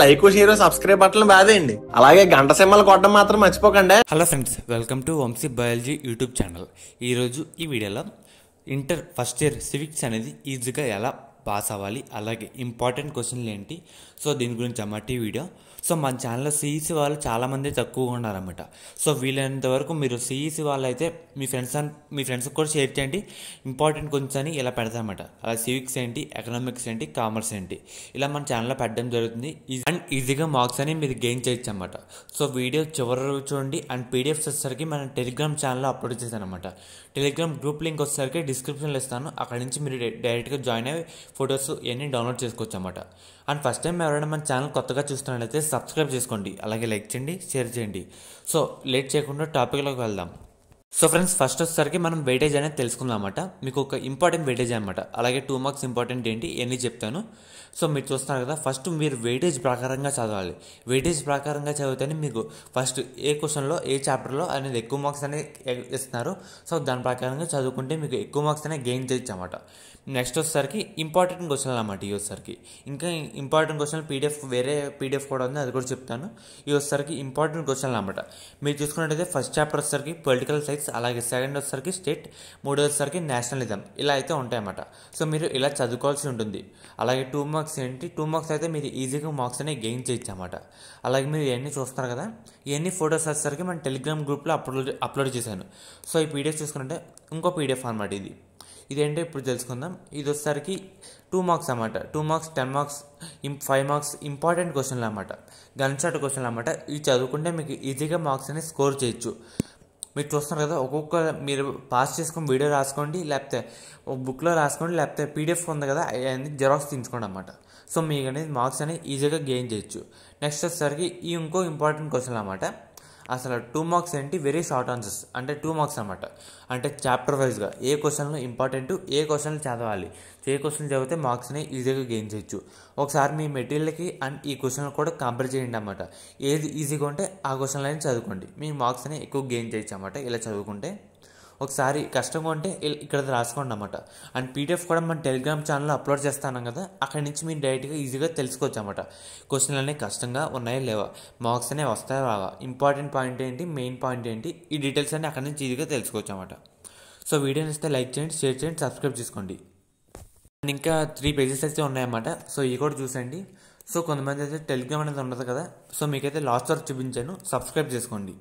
like share subscribe button బాధేయండి అలాగే గంట సింహలు కొట్టడం మాత్రం మర్చిపోకండి hello friends welcome to Vamsi biology YouTube channel ఈరోజు ఈ వీడియోలో ఇంటర్ ఫస్ట్ ఇయర్ సివిక్స్ అనేది ఈజీగా ఎలా పాస్ అవ్వాలి అలాగే ఇంపార్టెంట్ క్వశ్చన్లు ఏంటి సో దీని గురించి అమ్మటి వీడియో సో మన ఛానల్లో సిఈసి వాళ్ళు చాలామంది తక్కువగా ఉన్నారన్నమాట సో వీలైనంత వరకు మీరు సిఈసి e వాళ్ళు అయితే మీ ఫ్రెండ్స్ మీ ఫ్రెండ్స్కి కూడా షేర్ చేయండి ఇంపార్టెంట్ కొంచెం అని ఇలా పెడతామన్నమాట అలా సివిక్స్ ఏంటి ఎకనామిక్స్ ఏంటి కామర్స్ ఏంటి ఇలా మన ఛానల్లో పెట్టడం జరుగుతుంది అండ్ ఈజీగా మార్క్స్ అని మీరు గెయిన్ చేయొచ్చు అనమాట సో వీడియో చివరి చూడండి అండ్ పీడిఎఫ్స్ వచ్చేసరికి మన టెలిగ్రామ్ ఛానల్లో అప్లోడ్ చేశాను అనమాట టెలిగ్రామ్ గ్రూప్ లింక్ వచ్చేసరికి డిస్క్రిప్షన్లో ఇస్తాను అక్కడ నుంచి మీరు డైరెక్ట్గా జాయిన్ అయ్యి ఫొటోస్ ఇవన్నీ డౌన్లోడ్ చేసుకోవచ్చు అనమాట అండ్ ఫస్ట్ టైం ఎవరైనా మన ఛానల్ కొత్తగా చూస్తున్నట్లయితే సబ్స్క్రైబ్ చేసుకోండి అలాగే లైక్ చేయండి షేర్ చేయండి సో లేట్ చేయకుండా టాపిక్లోకి వెళ్దాం సో ఫ్రెండ్స్ ఫస్ట్ వచ్చేసరికి మనం వెయిటేజ్ అనేది తెలుసుకుందాం అనమాట మీకు ఒక ఇంపార్టెంట్ వెయిటేజ్ అనమాట అలాగే టూ మార్క్స్ ఇంపార్టెంట్ ఏంటి ఎన్ని చెప్తాను సో మీరు చూస్తున్నారు కదా ఫస్ట్ మీరు వెయిటేజ్ ప్రకారంగా చదవాలి వెయిటేజ్ ప్రకారంగా చదివితేనే మీకు ఫస్ట్ ఏ క్వశ్చన్లో ఏ చాప్టర్లో అనేది ఎక్కువ మార్క్స్ అనేది ఇస్తున్నారు సో దాని ప్రకారంగా చదువుకుంటే మీకు ఎక్కువ మార్క్స్ అనేది గెయిన్ చేయొచ్చు అనమాట నెక్స్ట్ వచ్చేసరికి ఇంపార్టెంట్ క్వశ్చన్లు అనమాట ఈ వచ్చేసరికి ఇంకా ఇంపార్టెంట్ క్వశ్చన్లు పీడిఎఫ్ వేరే పీడిఎఫ్ కూడా ఉంది అది కూడా చెప్తాను ఈ వచ్చేసరికి ఇంపార్టెంట్ క్వశ్చన్లు అనమాట మీరు చూసుకున్నట్టయితే ఫస్ట్ చాప్టర్ వచ్చేసరికి పొలిటికల్ సైన్స్ స్టేట్స్ అలాగే సెకండ్ వచ్చేసరికి స్టేట్ మూడోసరికి నేషనలిజం ఇలా అయితే ఉంటాయన్నమాట సో మీరు ఇలా చదువుకోవాల్సి ఉంటుంది అలాగే టూ మార్క్స్ ఏంటి టూ మార్క్స్ అయితే మీరు ఈజీగా మార్క్స్ అనేవి గెయిన్ చేయొచ్చు అనమాట అలాగే మీరు ఇవన్నీ చూస్తున్నారు కదా ఇవన్నీ ఫొటోస్ వచ్చేసరికి మన టెలిగ్రామ్ గ్రూప్లో అప్లోడ్ అప్లోడ్ చేశాను సో ఈ పీడిఎఫ్ చూసుకుంటే ఇంకో పీడిఎఫ్ అనమాట ఇది ఇదేంటో ఇప్పుడు తెలుసుకుందాం ఇది వచ్చేసరికి టూ మార్క్స్ అనమాట two marks ten marks five marks important క్వశ్చన్లు అనమాట గన్ షాట్ క్వశ్చన్లు అనమాట ఇవి చదువుకుంటే మీకు ఈజీగా మార్క్స్ అనేది స్కోర్ చేయొచ్చు మీరు చూస్తున్నారు కదా ఒక్కొక్క మీరు పాస్ చేసుకొని వీడియో రాసుకోండి లేకపోతే ఒక బుక్లో రాసుకోండి లేకపోతే పీడిఎఫ్ ఉంది కదా అవన్నీ జెరాక్స్ తీసుకోండి అనమాట సో మీకు అనేది మార్క్స్ అనేది ఈజీగా గెయిన్ చేయొచ్చు నెక్స్ట్ వచ్చేసరికి ఈ ఇంకో ఇంపార్టెంట్ క్వశ్చన్ అనమాట అసలు టూ మార్క్స్ ఏంటి వెరీ షార్ట్ ఆన్సర్స్ అంటే టూ మార్క్స్ అనమాట అంటే చాప్టర్ వైజ్గా ఏ క్వశ్చన్లు ఇంపార్టెంట్ ఏ క్వశ్చన్లు చదవాలి ఏ క్వశ్చన్ చదివితే మార్క్స్ని ఈజీగా గెయిన్ చేయొచ్చు ఒకసారి మీ మెటీరియల్కి అండ్ ఈ క్వశ్చన్లు కూడా కంపేర్ చేయండి అనమాట ఏది ఈజీగా ఉంటే ఆ క్వశ్చన్లు అయినా చదువుకోండి మీ మార్క్స్ని ఎక్కువ గెయిన్ చేయొచ్చు అనమాట ఇలా చదువుకుంటే ఒకసారి కష్టంగా ఉంటే ఇక్కడ రాసుకోండి అనమాట అండ్ పీడిఎఫ్ కూడా మన టెలిగ్రామ్ ఛానల్లో అప్లోడ్ చేస్తాను కదా అక్కడ నుంచి మీరు డైరెక్ట్గా ఈజీగా తెలుసుకోవచ్చు అనమాట క్వశ్చన్లు అనేవి కష్టంగా ఉన్నాయా లేవా మార్క్స్ అనేవి వస్తాయా రావా ఇంపార్టెంట్ పాయింట్ ఏంటి మెయిన్ పాయింట్ ఏంటి ఈ డీటెయిల్స్ అన్ని అక్కడ నుంచి ఈజీగా తెలుసుకోవచ్చు అనమాట సో వీడియో నచ్చితే లైక్ చేయండి షేర్ చేయండి సబ్స్క్రైబ్ చేసుకోండి అండ్ ఇంకా త్రీ పేజెస్ అయితే ఉన్నాయన్నమాట సో ఇవి కూడా చూసండి సో కొంతమంది అయితే టెలిగ్రామ్ అనేది ఉండదు కదా సో మీకైతే లాస్ట్ వరకు చూపించాను సబ్స్క్రైబ్ చేసుకోండి